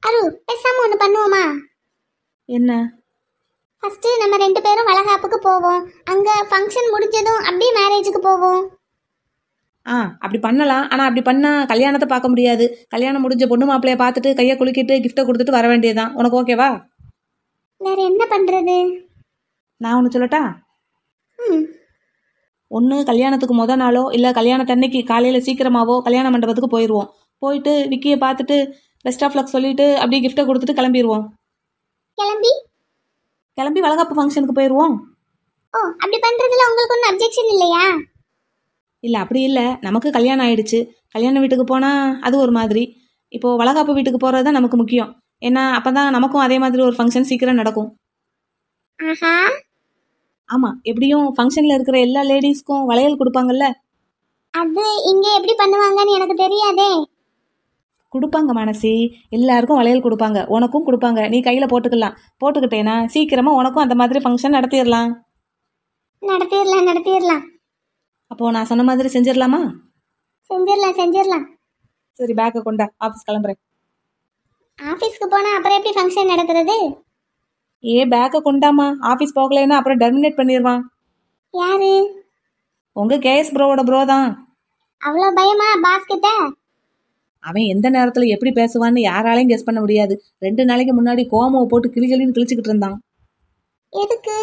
அரு பேசாம ஒன்று பண்ணுவோமா என்ன ஃபர்ஸ்ட் நம்ம ரெண்டு பேரும் வளகாப்புக்கு போவோம் அங்க ஃபங்க்ஷன் முடிஞ்சதும் அப்படியே மேரேஜுக்கு போவோம் ஆ அப்படி பண்ணலாம் ஆனால் அப்படி பண்ணால் கல்யாணத்தை பார்க்க முடியாது கல்யாணம் முடிஞ்ச பொண்ணு மாப்பிள்ளைய பார்த்துட்டு கையை குலுக்கிட்டு கிஃப்ட்டை கொடுத்துட்டு வர வேண்டியதுதான் உனக்கு ஓகேவா வேற என்ன பண்ணுறது நான் ஒன்று சொல்லட்டா ஒன்று கல்யாணத்துக்கு மொதல் நாளோ இல்லை கல்யாணத்தன்னைக்கு காலையில் சீக்கிரமாவோ கல்யாண மண்டபத்துக்கு போயிடுவோம் போயிட்டு விக்கியை பார்த்துட்டு பெஸ்ட் ஆஃப் லக் சொல்லிட்டு அப்படியே கிஃப்டை கொடுத்துட்டு கிளம்பிடுவோம் கிளம்பி கிளம்பி வளகாப்பு ஃபங்க்ஷனுக்கு போயிடுவோம் ஓ அப்படி பண்ணுறதுல உங்களுக்கு ஒன்றும் அப்ஜெக்ஷன் இல்லையா இல்லை அப்படி இல்லை நமக்கு கல்யாணம் ஆயிடுச்சு கல்யாண வீட்டுக்கு போனால் அது ஒரு மாதிரி இப்போது வளகாப்பு வீட்டுக்கு போகிறது தான் நமக்கு முக்கியம் ஏன்னா அப்போ தான் நமக்கும் அதே மாதிரி ஒரு ஃபங்க்ஷன் சீக்கிரம் நடக்கும் ஆஹா ஆமாம் எப்படியும் ஃபங்க்ஷனில் இருக்கிற எல்லா லேடிஸ்க்கும் வளையல் கொடுப்பாங்கல்ல அது இங்கே எப்படி பண்ணுவாங்கன்னு எனக்கு தெரியாதே கொடுப்பாங்க மனசி எல்லாருக்கும் வளையல் கொடுப்பாங்க உனக்கும் கொடுப்பாங்க நீ கையில் போட்டுக்கலாம் போட்டுக்கிட்டேனா சீக்கிரமாக உனக்கும் அந்த மாதிரி ஃபங்க்ஷன் நடத்திடலாம் நடத்திடலாம் நடத்திடலாம் அப்போது நான் சொன்ன மாதிரி செஞ்சிடலாமா செஞ்சிடலாம் செஞ்சிடலாம் சரி பேக்கை கொண்டா ஆஃபீஸ் கிளம்புறேன் ஆஃபீஸ்க்கு போனால் அப்புறம் எப்படி ஃபங்க்ஷன் நடக்கிறது ஏ பேக்கை கொண்டாமா ஆஃபீஸ் போகலைன்னா அப்புறம் டெர்மினேட் பண்ணிடுவான் யாரு உங்க கேஎஸ் ப்ரோவோட ப்ரோ தான் அவ்வளோ பயமா பாஸ் அவன் எந்த நேரத்தில் எப்படி பேசுவான்னு யாராலையும் கெஸ் பண்ண முடியாது ரெண்டு நாளைக்கு முன்னாடி கோமோ போட்டு கிளிகளின்னு கிழிச்சுக்கிட்டு இருந்தான் எதுக்கு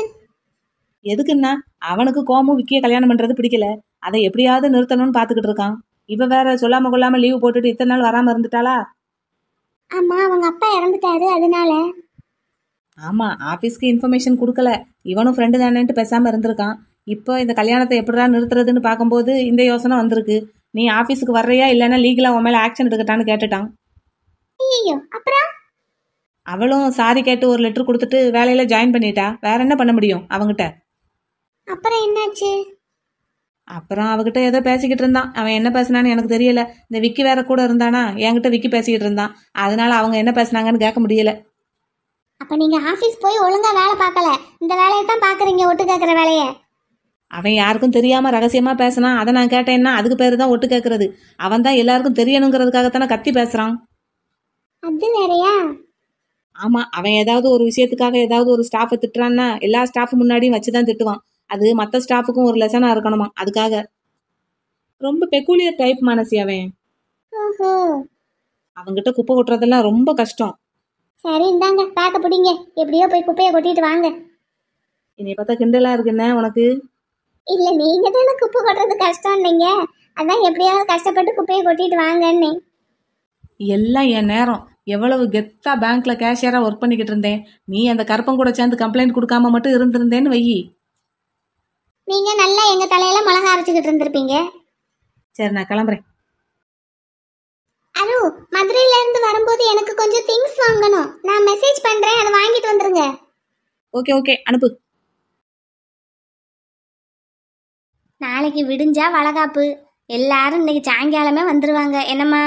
எதுக்குன்னா அவனுக்கு கோமும் விக்கிய கல்யாணம் பண்றது பிடிக்கல அதை எப்படியாவது நிறுத்தணும்னு பாத்துக்கிட்டு இருக்கான் இவ வேற சொல்லாம கொள்ளாம லீவ் போட்டுட்டு இத்தனை நாள் வராம இருந்துட்டாளா ஆமா அவங்க அப்பா இறந்துட்டாரு அதனால ஆமாம் ஆஃபீஸ்க்கு இன்ஃபர்மேஷன் கொடுக்கல இவனும் ஃப்ரெண்டு தானேன்ட்டு பேசாமல் இருந்திருக்கான் இப்போ இந்த கல்யாணத்தை எப்படிடா நிறுத்துறதுன்னு பார்க்கும்போது இந்த யோசனை வந்திருக்கு நீ ஆஃபீஸுக்கு வர்றியா இல்லைன்னா லீகலாக உன் மேலே ஆக்ஷன் எடுக்கட்டான்னு கேட்டுட்டான் அப்புறம் அவளும் சாரி கேட்டு ஒரு லெட்டர் கொடுத்துட்டு வேலையில் ஜாயின் பண்ணிட்டா வேற என்ன பண்ண முடியும் அவங்ககிட்ட அப்புறம் என்னாச்சு அப்புறம் அவகிட்ட ஏதோ பேசிக்கிட்டு இருந்தான் அவன் என்ன பேசினான்னு எனக்கு தெரியல இந்த விக்கி வேற கூட இருந்தானா என்கிட்ட விக்கி பேசிக்கிட்டு இருந்தான் அதனால அவங்க என்ன பேசினாங்கன்னு கேட்க முடியல அப்போ நீங்கள் ஆஃபீஸ் போய் ஒழுங்காக வேலை பார்க்கல இந்த வேலையை தான் பார்க்குறீங்க ஒட்டு கேட்குற வேலையை அவன் யாருக்கும் தெரியாமல் ரகசியமாக பேசினா அதை நான் கேட்டேன்னா அதுக்கு பேர் தான் ஒட்டு கேட்குறது அவன் தான் எல்லாருக்கும் தெரியணுங்கிறதுக்காகத்தான கத்தி பேசுகிறான் அது வேறையா ஆமாம் அவன் ஏதாவது ஒரு விஷயத்துக்காக ஏதாவது ஒரு ஸ்டாஃபை திட்டுறான்னா எல்லா ஸ்டாஃப் முன்னாடியும் வச்சு தான் திட்டுவான் அது மற்ற ஸ்டாஃபுக்கும் ஒரு லெசனாக இருக்கணுமா அதுக்காக ரொம்ப பெக்குலியர் டைப் மனசி அவன் அவங்கிட்ட குப்பை கொட்டுறதெல்லாம் ரொம்ப கஷ்டம் சரி இந்தாங்க பேக்க பிடிங்க எப்படியோ போய் குப்பையை கொட்டிட்டு வாங்க என்னை பார்த்தா கிண்டலா இருக்குண்ணே உனக்கு இல்ல நீங்க தானே குப்பை கொட்டுறது கஷ்டம் இல்லைங்க அதான் எப்படியாவது கஷ்டப்பட்டு குப்பையை கொட்டிட்டு வாங்கன்னு எல்லாம் என் நேரம் எவ்வளவு கெத்தா பேங்க்ல கேஷியரா ஒர்க் பண்ணிக்கிட்டு இருந்தேன் நீ அந்த கருப்பம் கூட சேர்ந்து கம்ப்ளைண்ட் கொடுக்காம மட்டும் இருந்திருந்தேன்னு வை நீங்க நல்லா எங்க தலையில மிளகா அரைச்சுக்கிட்டு இருந்திருப்பீங்க சரி நான் கிளம்புறேன் அரு மதுரையில இருந்து வரும்போது எனக்கு கொஞ்சம் திங்ஸ் வாங்கணும் நான் மெசேஜ் பண்றேன் அதை வாங்கிட்டு வந்துருங்க ஓகே ஓகே அனுப்பு நாளைக்கு விடிஞ்சா வளகாப்பு எல்லாரும் இன்னைக்கு சாயங்காலமே வந்துருவாங்க என்னம்மா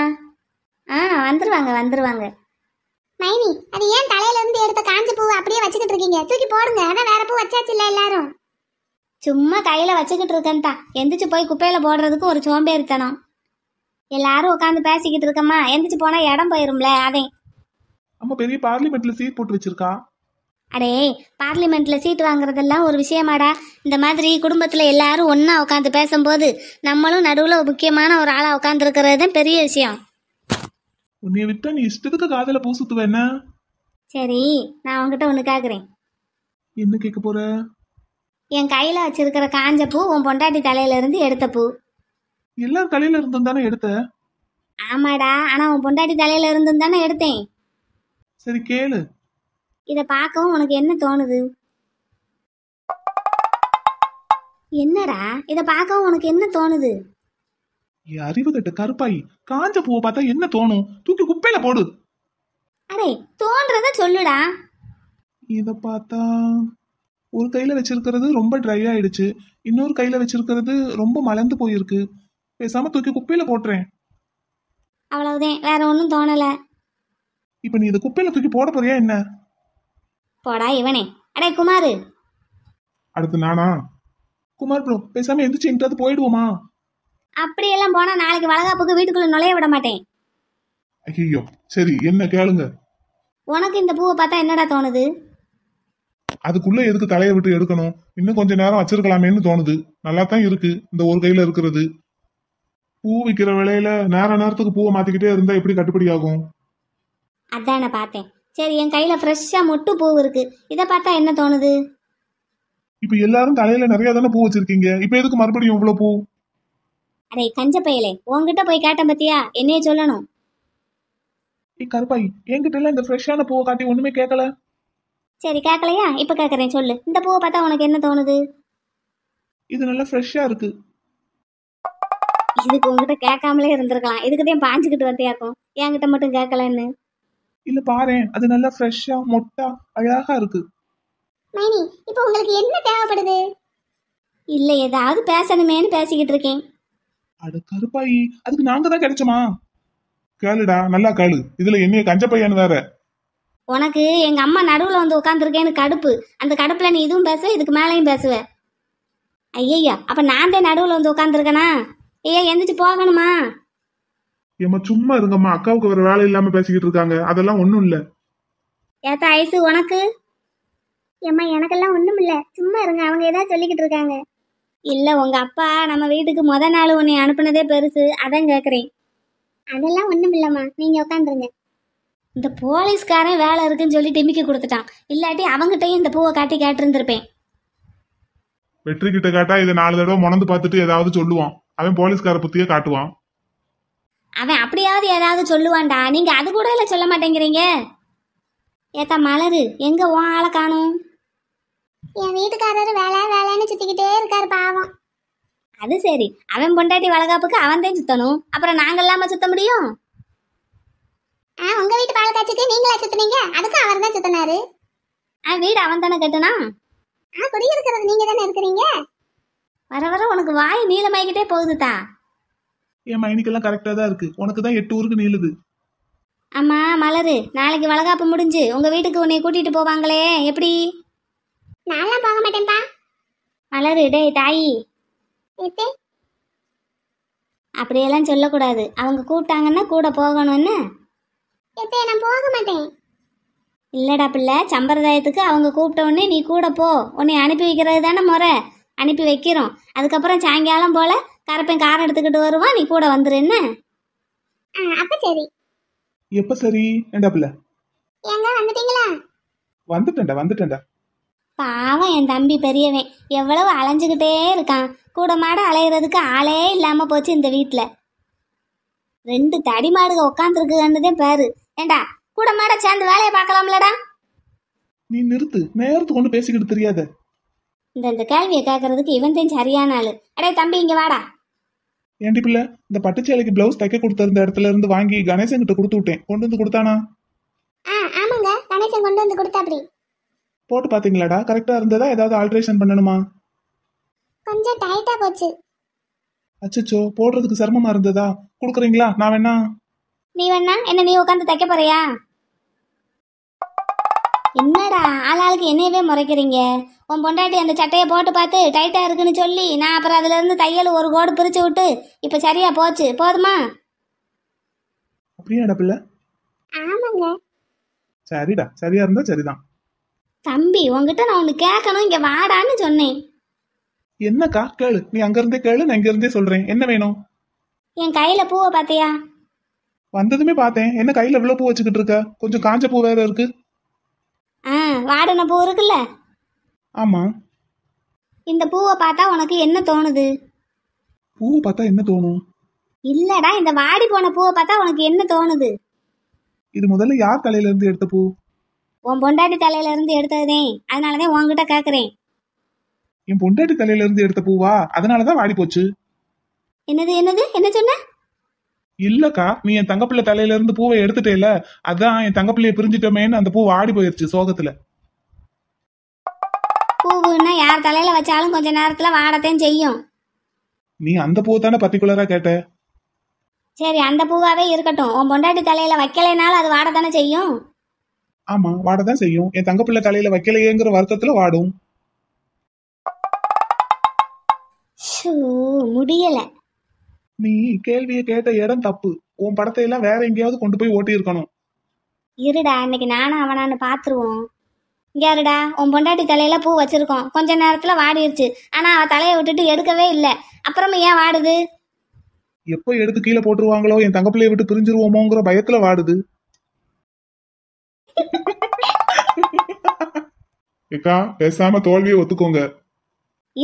ஆ வந்துருவாங்க வந்துருவாங்க மைனி அது ஏன் தலையில இருந்து எடுத்த காஞ்ச பூவை அப்படியே வச்சுக்கிட்டு இருக்கீங்க தூக்கி போடுங்க அதான் வேற பூ வச்சாச்சு இல்ல எல்லாரும் சும்மா கையில வச்சுக்கிட்டு இருக்கேன் தான் எந்திரிச்சு போய் குப்பையில போடுறதுக்கு ஒரு சோம்பேறித்தனம் எல்லாரும் உட்காந்து பேசிக்கிட்டு இருக்கமா எந்திரிச்சு போனா இடம் போயிரும்ல அதே அம்மா பெரிய பார்லிமெண்ட்ல சீட் போட்டு வச்சிருக்கா அடே பார்லிமெண்ட்ல சீட் வாங்குறதெல்லாம் ஒரு விஷயமாடா இந்த மாதிரி குடும்பத்துல எல்லாரும் ஒண்ணா உட்காந்து பேசும்போது நம்மளும் நடுவுல முக்கியமான ஒரு ஆளா உட்காந்துருக்கிறது தான் பெரிய விஷயம் உன்னைய விட்டா நீ இஷ்டத்துக்கு காதல பூ என்ன சரி நான் உன்கிட்ட ஒண்ணு கேக்குறேன் என்ன கேட்க போற என் கையில வச்சிருக்கிற காஞ்ச பூ உன் பொண்டாட்டி தலையில இருந்து எடுத்த பூ எல்லார் தலையில இருந்தும் தானே எடுத்த ஆமாடா ஆனா உன் பொண்டாட்டி தலையில இருந்தும் தானே எடுத்தேன் சரி கேளு இத பார்க்கவும் உனக்கு என்ன தோணுது என்னடா இத பார்க்கவும் உனக்கு என்ன தோணுது அறிவு கட்ட கருப்பாய் காஞ்ச பூவை பார்த்தா என்ன தோணும் தூக்கி குப்பையில போடு அடே தோன்றத சொல்லுடா இத பார்த்தா ஒரு கையில வச்சிருக்கிறது ரொம்ப ட்ரை ஆயிடுச்சு இன்னொரு கையில வச்சிருக்கிறது ரொம்ப மலர்ந்து போயிருக்கு பேசாம தூக்கி குப்பையில போட்டுறேன் அவ்வளவுதான் வேற ஒன்றும் தோணல இப்ப நீ இதை குப்பையில தூக்கி போட போறியா என்ன போடா இவனே அடே குமாரு அடுத்து நானா குமார் ப்ரோ பேசாம எந்திரிச்சு எங்கிட்டாவது போயிடுவோமா அப்படியெல்லாம் போனா நாளைக்கு வளகாப்புக்கு வீட்டுக்குள்ள நுழைய விட மாட்டேன் ஐயோ சரி என்ன கேளுங்க உனக்கு இந்த பூவை பார்த்தா என்னடா தோணுது அதுக்குள்ள எதுக்கு தலையை விட்டு எடுக்கணும் இன்னும் கொஞ்ச நேரம் வச்சிருக்கலாமேன்னு தோணுது நல்லா தான் இருக்கு இந்த ஒரு கையில இருக்கிறது பூ விற்கிற விலையில நேர நேரத்துக்கு பூவை மாத்திக்கிட்டே இருந்தா எப்படி கட்டுப்படி ஆகும் அதான் பார்த்தேன் சரி என் கையில ஃப்ரெஷ்ஷா மொட்டு பூ இருக்கு இதை பார்த்தா என்ன தோணுது இப்ப எல்லாரும் தலையில நிறைய தானே பூ வச்சிருக்கீங்க இப்ப எதுக்கு மறுபடியும் இவ்வளவு பூ அடே கஞ்ச பையலே உன்கிட்ட போய் கேட்டேன் பத்தியா என்னையே சொல்லணும் ஏ கருப்பாய் என்கிட்ட எல்லாம் இந்த ஃப்ரெஷ்ஷான பூவை காட்டி ஒண்ணுமே கேட்கல சரி கேட்கலையா இப்ப கேக்குறேன் சொல்லு இந்த பூவை பார்த்தா உனக்கு என்ன தோணுது இது நல்லா ஃப்ரெஷ்ஷா இருக்கு இதுக்கு உங்ககிட்ட கேட்காமலே இருந்திருக்கலாம் தான் பாஞ்சுக்கிட்டு வந்தியாக்கும் என்கிட்ட மட்டும் கேட்கலன்னு இல்ல பாரு அது நல்லா ஃப்ரெஷ்ஷா மொட்டா அழகா இருக்கு மைனி இப்போ உங்களுக்கு என்ன தேவைப்படுது இல்ல ஏதாவது பேசணுமேன்னு பேசிக்கிட்டு இருக்கேன் அட கருப்பாயி அதுக்கு நாங்க தான் கிடைச்சமா கேளுடா நல்லா கேளு இதுல என்னைய கஞ்ச பையன் வேற உனக்கு எங்க அம்மா நடுவுல வந்து உட்காந்துருக்கேன்னு கடுப்பு அந்த கடுப்புல நீ இதுவும் பேசுவ இதுக்கு மேலையும் பேசுவ ஐயா அப்ப நான் தான் நடுவுல வந்து உட்காந்துருக்கேனா ஏய் எந்திரிச்சு போகணுமா ஏமா சும்மா இருங்கம்மா அக்காவுக்கு வேற வேலை இல்லாம பேசிக்கிட்டு இருக்காங்க அதெல்லாம் ஒண்ணும் இல்ல ஏத்த ஐசு உனக்கு ஏம்மா எனக்கெல்லாம் ஒண்ணும் இல்ல சும்மா இருங்க அவங்க ஏதாவது சொல்லிக்கிட்டு இருக்காங்க இல்ல உங்க அப்பா நம்ம வீட்டுக்கு முத நாள் உன்னை அனுப்புனதே பெருசு அதான் கேக்குறேன் அதெல்லாம் ஒண்ணும் இல்லம்மா நீங்க உட்காந்துருங்க இந்த போலீஸ்காரன் வேலை இருக்குன்னு சொல்லி டிமிக்கி கொடுத்துட்டான் இல்லாட்டி அவங்ககிட்டயும் இந்த பூவை காட்டி கேட்டிருந்திருப்பேன் வெற்றி கிட்ட காட்டா இதை நாலு தடவை முணந்து பார்த்துட்டு ஏதாவது சொல்லுவான் அவன் போலீஸ்கார புத்தியே காட்டுவான் அவன் அப்படியாவது ஏதாவது சொல்லுவான்டா நீங்க அது கூட இல்ல சொல்ல மாட்டேங்கிறீங்க ஏத்தா மலரு எங்க உன் ஆளை காணும் என் வீட்டுக்காரரு வேலை வேலைன்னு சுத்திக்கிட்டே இருக்காரு பாவம் அது சரி அவன் பொண்டாட்டி வளகாப்புக்கு அவன் தான் சுத்தணும் அப்புறம் நாங்க இல்லாம சுத்த முடியும் ஆ உங்க வீட்டு பால் காய்ச்சிக்கு நீங்களா சுத்தினீங்க அதுக்கு அவர் தான் சுத்தினாரு ஆ வீடு அவன் தானே கட்டணும் ஆ குடியிருக்கிறது நீங்க தானே இருக்கிறீங்க வர வர உனக்கு வாய் நீளமாய்கிட்டே போகுதுதா என் மைனிக்கெல்லாம் கரெக்டாக தான் இருக்கு உனக்கு தான் எட்டு ஊருக்கு நீளுது அம்மா மலரு நாளைக்கு வளகாப்பு முடிஞ்சு உங்க வீட்டுக்கு உன்னை கூட்டிட்டு போவாங்களே எப்படி நான்லாம் போக மாட்டேன்ப்பா மலரு டேய் தாயி அப்படியெல்லாம் சொல்லக்கூடாது அவங்க கூப்பிட்டாங்கன்னா கூட போகணும்னு எத்தே நான் போக மாட்டேன் இல்லடா பிள்ளை சம்பிரதாயத்துக்கு அவங்க கூப்பிட்ட உடனே நீ கூட போ உன்னை அனுப்பி வைக்கிறது தானே முறை அனுப்பி வைக்கிறோம் அதுக்கப்புறம் சாயங்காலம் போல் கரப்பன் கார் எடுத்துக்கிட்டு வருவான் நீ கூட வந்துரு என்ன அப்ப சரி எப்ப சரி ஏண்டாப்புல எங்க வந்துட்டீங்களா வந்துட்டேன்டா வந்துட்டேன்டா பாவம் என் தம்பி பெரியவன் எவ்வளவு அலைஞ்சுக்கிட்டே இருக்கான் கூட மாட அலையிறதுக்கு ஆளே இல்லாம போச்சு இந்த வீட்டில் ரெண்டு தடி மாடுக உட்காந்துருக்குன்னதே பாரு ஏண்டா கூட மாட சேர்ந்து வேலையை பார்க்கலாம்லடா நீ நிறுத்து நேரத்துக்கு கொண்டு பேசிக்கிட்டு தெரியாத இந்த இந்த கேள்வியை கேட்கறதுக்கு இவன் தான் சரியான ஆளு அடே தம்பி இங்க வாடா ஏன்டி பிள்ளை இந்த பட்டுச்சேலைக்கு பிளவுஸ் தைக்க கொடுத்திருந்த இடத்துல இருந்து வாங்கி கணேசன் கிட்ட கொடுத்து விட்டேன் கொண்டு வந்து கொடுத்தானா ஆ ஆமாங்க கணேசன் கொண்டு வந்து கொடுத்தாப்டி போட்டு பாத்தீங்களாடா கரெக்டா இருந்ததா ஏதாவது ஆல்டரேஷன் பண்ணணுமா கொஞ்சம் டைட்டா போச்சு அச்சச்சோ போடுறதுக்கு சிரமமா இருந்ததா குடுக்குறீங்களா நான் வேணா நீ வேணா என்ன நீ உட்காந்து தைக்க போறியா என்னடா ஆளாளுக்கு என்னையவே முறைக்கிறீங்க உன் பொண்டாட்டி அந்த சட்டையை போட்டு பார்த்து டைட்டாக இருக்குன்னு சொல்லி நான் அப்புறம் அதுலேருந்து தையல் ஒரு கோடு பிரித்து விட்டு இப்போ சரியாக போச்சு போதுமா அப்படியாடா பிள்ளை ஆமாங்க சரிடா சரியா இருந்தா சரிதான் தம்பி உன்கிட்ட நான் ஒன்று கேட்கணும் இங்கே வாடான்னு சொன்னேன் என்னக்கா கேளு நீ அங்கிருந்தே கேளு நான் இங்கிருந்தே சொல்றேன் என்ன வேணும் என் கையில் பூவை பார்த்தியா வந்ததுமே பார்த்தேன் என்ன கையில் இவ்வளவு பூ வச்சுக்கிட்டு இருக்க கொஞ்சம் காஞ்ச பூ வேற இருக்கு ஆ வாடின பூ இருக்குல்ல ஆமாம் இந்த பூவை பார்த்தா உனக்கு என்ன தோணுது பூவை பார்த்தா என்ன தோணும் இல்லடா இந்த வாடி போன பூவை பார்த்தா உனக்கு என்ன தோணுது இது முதல்ல யார் தலையில இருந்து எடுத்த பூ உன் பொண்டாட்டி தலையில இருந்து எடுத்ததே தான் உன்கிட்ட கேக்குறேன் என் பொண்டாட்டி தலையில இருந்து எடுத்த பூவா தான் வாடி போச்சு என்னது என்னது என்ன சொன்ன இல்லக்கா நீ என் தங்கப்பிள்ளை தலையில இருந்து பூவை எடுத்துட்டேல அதான் என் தங்கப்பிள்ளைய பிரிஞ்சிட்டோமேன்னு அந்த பூ வாடி போயிருச்சு சோகத்துல பூவுன்னா யார் தலையில வச்சாலும் கொஞ்ச நேரத்துல வாடத்தையும் செய்யும் நீ அந்த பூ தானே பர்டிகுலரா கேட்ட சரி அந்த பூவாவே இருக்கட்டும் உன் பொண்டாட்டி தலையில வைக்கலைனாலும் அது வாடத்தானே செய்யும் ஆமா வாடதான் செய்யும் என் தங்கப்பிள்ளை தலையில வைக்கலையேங்கிற வருத்தத்துல வாடும் முடியலை நீ கேள்வியை கேட்ட இடம் தப்பு உன் படத்தை எல்லாம் வேற எங்கேயாவது கொண்டு போய் ஓட்டி இருக்கணும் இருடா இன்னைக்கு நானும் அவனான்னு பாத்துருவோம் யாருடா உன் பொண்டாட்டி தலையில பூ வச்சிருக்கோம் கொஞ்ச நேரத்துல வாடிடுச்சு ஆனா அவ தலையை விட்டுட்டு எடுக்கவே இல்ல அப்புறமா ஏன் வாடுது எப்போ எடுத்து கீழே போட்டுருவாங்களோ என் தங்கப்பிள்ளைய விட்டு பிரிஞ்சிருவோமோங்கிற பயத்துல வாடுது ஏக்கா பேசாம தோல்வியை ஒத்துக்கோங்க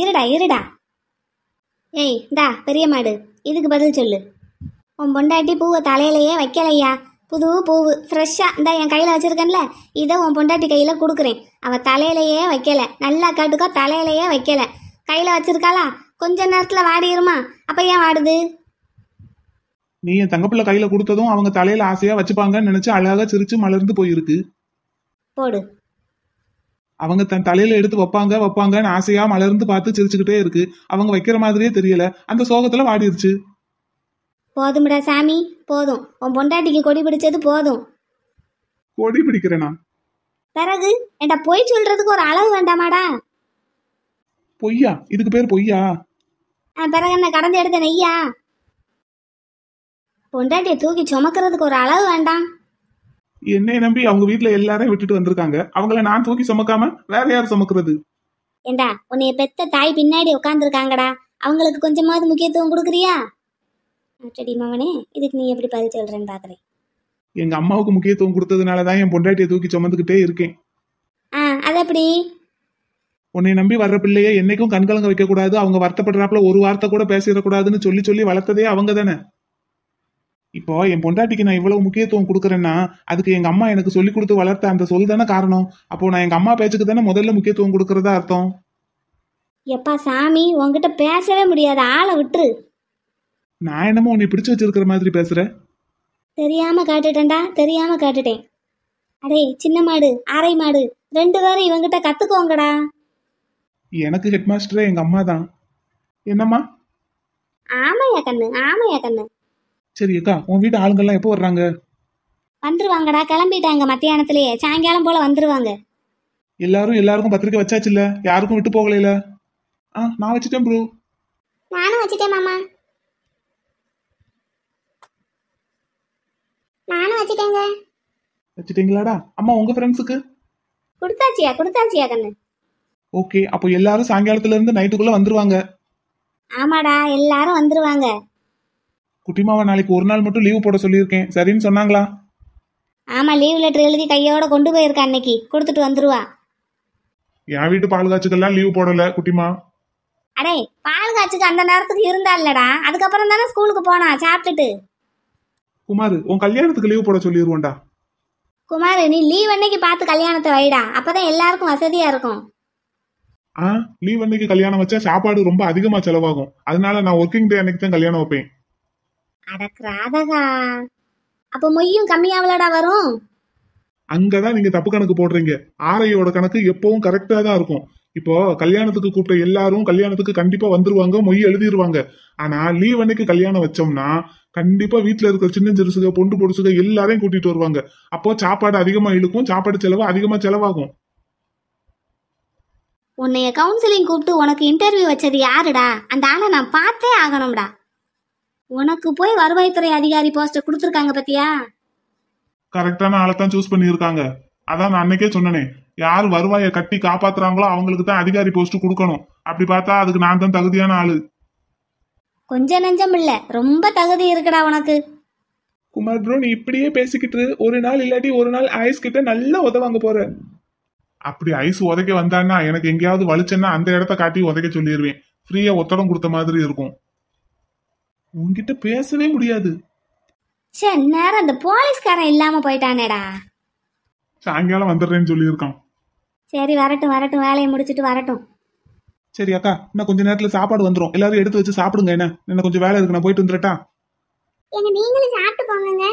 இருடா இருடா ஏய் இந்தா பெரிய மாடு இதுக்கு பதில் சொல்லு உன் பொண்டாட்டி பூவை தலையிலையே வைக்கலையா புது பூவு ஃப்ரெஷ்ஷாக இந்த என் கையில் வச்சுருக்கேன்ல இதை உன் பொண்டாட்டி கையில் கொடுக்குறேன் அவள் தலையிலையே வைக்கல நல்லா கட்டுக்கோ தலையிலையே வைக்கல கையில் வச்சுருக்காளா கொஞ்ச நேரத்தில் வாடிடுமா அப்போ ஏன் வாடுது நீ என் தங்கப்பிள்ளை கையில் கொடுத்ததும் அவங்க தலையில் ஆசையாக வச்சுப்பாங்கன்னு நினச்சி அழகாக சிரித்து மலர்ந்து போயிருக்கு போடு அவங்க தன் தலையில எடுத்து வைப்பாங்க வைப்பாங்கன்னு ஆசையா மலர்ந்து பார்த்து சிரிச்சுக்கிட்டே இருக்கு அவங்க வைக்கிற மாதிரியே தெரியல அந்த சோகத்துல வாடிடுச்சு போதும்டா சாமி போதும் உன் பொண்டாட்டிக்கு கொடி பிடிச்சது போதும் கொடி பிடிக்கிறேனா பிறகு என்ன பொய் சொல்றதுக்கு ஒரு அளவு வேண்டாமாடா பொய்யா இதுக்கு பேர் பொய்யா பிறகு என்ன கடந்து எடுத்த நெய்யா பொண்டாட்டியை தூக்கி சுமக்கிறதுக்கு ஒரு அளவு வேண்டாம் என்னை நம்பி அவங்க வீட்டுல எல்லாரையும் விட்டுட்டு வந்திருக்காங்க அவங்கள நான் தூக்கி சுமக்காம வேற யார் சுமக்குறது ஏண்டா உன்னைய பெத்த தாய் பின்னாடி உட்காந்துருக்காங்கடா அவங்களுக்கு கொஞ்சமாவது முக்கியத்துவம் கொடுக்குறியா அச்சடி மகனே இதுக்கு நீ எப்படி பதில் சொல்றேன்னு பாக்குறேன் எங்க அம்மாவுக்கு முக்கியத்துவம் கொடுத்ததுனாலதான் என் பொண்டாட்டியை தூக்கி சுமந்துக்கிட்டே இருக்கேன் ஆஹ் அது எப்படி உன்னை நம்பி வர்ற பிள்ளைய என்னைக்கும் கண்கலங்க வைக்க கூடாது அவங்க வருத்தப்படுறாப்புல ஒரு வார்த்தை கூட பேசிடக்கூடாதுன்னு சொல்லி சொல்லி வளர்த்ததே அவங்க தானே இப்போ என் பொண்டாட்டிக்கு நான் இவ்வளவு முக்கியத்துவம் கொடுக்குறேன்னா அதுக்கு எங்க அம்மா எனக்கு சொல்லி கொடுத்து வளர்த்த அந்த சொல் தானே காரணம் அப்போ நான் எங்க அம்மா பேச்சுக்கு தானே முதல்ல முக்கியத்துவம் கொடுக்கறதா அர்த்தம் எப்பா சாமி உங்ககிட்ட பேசவே முடியாது ஆளை விட்டுரு நான் என்னமோ உன்னை பிடிச்சு வச்சிருக்கிற மாதிரி பேசுற தெரியாம காட்டுட்டேன்டா தெரியாம காட்டுட்டேன் அடே சின்ன மாடு அரை மாடு ரெண்டு பேரும் இவங்கிட்ட கத்துக்கோங்கடா எனக்கு ஹெட் மாஸ்டரே எங்க அம்மா தான் என்னம்மா ஆமையா கண்ணு ஆமையா கண்ணு சரி அக்கா உன் வீட்டு ஆளுங்கள்லாம் எப்போ வர்றாங்க வந்துருவாங்கடா கிளம்பிட்டாங்க மத்தியானத்திலேயே சாயங்காலம் போல வந்துருவாங்க எல்லாரும் எல்லாருக்கும் பத்திரிக்கை வச்சாச்சு இல்ல யாருக்கும் விட்டு போகலையில ஆ நான் வச்சுட்டேன் ப்ரோ நானும் வச்சுட்டேன் மாமா நானும் வச்சுட்டேங்க வச்சுட்டீங்களாடா அம்மா உங்க ஃப்ரெண்ட்ஸுக்கு கொடுத்தாச்சியா கொடுத்தாச்சியா கண்ணு ஓகே அப்போ எல்லாரும் சாயங்காலத்துல இருந்து நைட்டுக்குள்ள வந்துருவாங்க ஆமாடா எல்லாரும் வந்துருவாங்க குட்டிமாவை நாளைக்கு ஒரு நாள் மட்டும் லீவ் போட சொல்லியிருக்கேன் சரின்னு சொன்னாங்களா ஆமா லீவ் லெட்டர் எழுதி கையோட கொண்டு போயிருக்கா அன்னைக்கு கொடுத்துட்டு வந்துருவா என் வீட்டு பால் காய்ச்சுக்கெல்லாம் லீவ் போடல குட்டிமா அடே பால் காய்ச்சுக்கு அந்த நேரத்துக்கு இருந்தா இல்லடா அதுக்கப்புறம் தானே ஸ்கூலுக்கு போனா சாப்பிட்டுட்டு குமார் உன் கல்யாணத்துக்கு லீவ் போட சொல்லிடுவோம்டா குமார் நீ லீவ் அன்னைக்கு பார்த்து கல்யாணத்தை வைடா அப்பதான் எல்லாருக்கும் வசதியா இருக்கும் ஆ லீவ் அன்னைக்கு கல்யாணம் வச்சா சாப்பாடு ரொம்ப அதிகமா செலவாகும் அதனால நான் ஒர்க்கிங் டே அன்னைக்கு தான் கல்யாணம் வைப்பேன் அடக் ராதகா அப்ப மொய்யும் கம்மியாவலடா வரும் அங்கதான் நீங்க தப்பு கணக்கு போடுறீங்க ஆரையோட கணக்கு எப்பவும் கரெக்டா தான் இருக்கும் இப்போ கல்யாணத்துக்கு கூப்பிட்ட எல்லாரும் கல்யாணத்துக்கு கண்டிப்பா வந்துருவாங்க மொய் எழுதிருவாங்க ஆனா லீவ் அன்னைக்கு கல்யாணம் வச்சோம்னா கண்டிப்பா வீட்டுல இருக்கிற சின்ன சிறுசுக பொண்டு பொடிசுக எல்லாரையும் கூட்டிட்டு வருவாங்க அப்போ சாப்பாடு அதிகமா இழுக்கும் சாப்பாடு செலவு அதிகமா செலவாகும் உன்னைய கவுன்சிலிங் கூப்பிட்டு உனக்கு இன்டர்வியூ வச்சது யாருடா அந்த ஆளை நான் பார்த்தே ஆகணும்டா உனக்கு போய் வருவாய்த்துறை அதிகாரி போஸ்ட் கொடுத்துருக்காங்க பத்தியா கரெக்டான ஆளை தான் சூஸ் பண்ணியிருக்காங்க அதான் நான் அன்னைக்கே சொன்னனே யார் வருவாயை கட்டி காப்பாத்துறாங்களோ அவங்களுக்கு தான் அதிகாரி போஸ்ட் கொடுக்கணும் அப்படி பார்த்தா அதுக்கு நான் தான் தகுதியான ஆளு கொஞ்ச நஞ்சம் இல்ல ரொம்ப தகுதி இருக்குடா உனக்கு குமார் ப்ரோ நீ இப்படியே பேசிக்கிட்டு ஒரு நாள் இல்லாட்டி ஒரு நாள் ஐஸ் கிட்ட நல்லா உதவாங்க போற அப்படி ஐஸ் உதைக்க வந்தான்னா எனக்கு எங்கேயாவது வலிச்சேன்னா அந்த இடத்த காட்டி உதைக்க சொல்லிடுவேன் ஃப்ரீயா ஒத்தடம் கொடுத்த மாதிரி இருக்கும் உன்கிட்ட பேசவே முடியாது சே நேரம் அந்த போலீஸ்காரன் இல்லாம போயிட்டானேடா சாயங்காலம் வந்துடுறேன்னு சொல்லியிருக்கான் சரி வரட்டும் வரட்டும் வேலையை முடிச்சிட்டு வரட்டும் சரி அக்கா இன்னும் கொஞ்ச நேரத்துல சாப்பாடு வந்துடும் எல்லாரும் எடுத்து வச்சு சாப்பிடுங்க என்ன என்ன கொஞ்சம் வேலை இருக்கு நான் போயிட்டு வந்துடட்டா எங்க நீங்களும் சாப்பிட்டு போங்க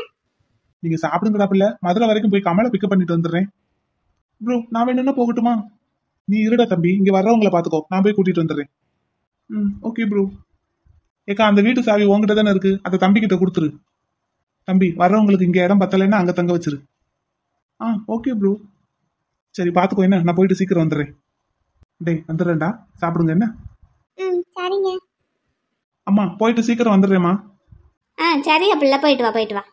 நீங்க சாப்பிடுங்கடா பிள்ளை மதுரை வரைக்கும் போய் கமலை பிக்கப் பண்ணிட்டு வந்துடுறேன் ப்ரோ நான் வேணும்னா போகட்டுமா நீ இருடா தம்பி இங்க வர்றவங்கள பாத்துக்கோ நான் போய் கூட்டிட்டு வந்துடுறேன் ம் ஓகே ப்ரோ ஏக்கா அந்த வீட்டு சாவி உங்ககிட்ட தானே இருக்கு அதை தம்பிக்கிட்ட கொடுத்துரு தம்பி வர்றவங்களுக்கு இங்கே இடம் பத்தலைன்னா அங்கே தங்க வச்சிரு ஆ ஓகே ப்ரோ சரி பார்த்துக்கோ என்ன நான் போயிட்டு சீக்கிரம் வந்துடுறேன் டேய் வந்துடுறேன்டா சாப்பிடுங்க என்ன ம் சரிங்க அம்மா போயிட்டு சீக்கிரம் வந்துடுறேம்மா ஆ சரி பிள்ளை போயிட்டு வா போயிட்டு வா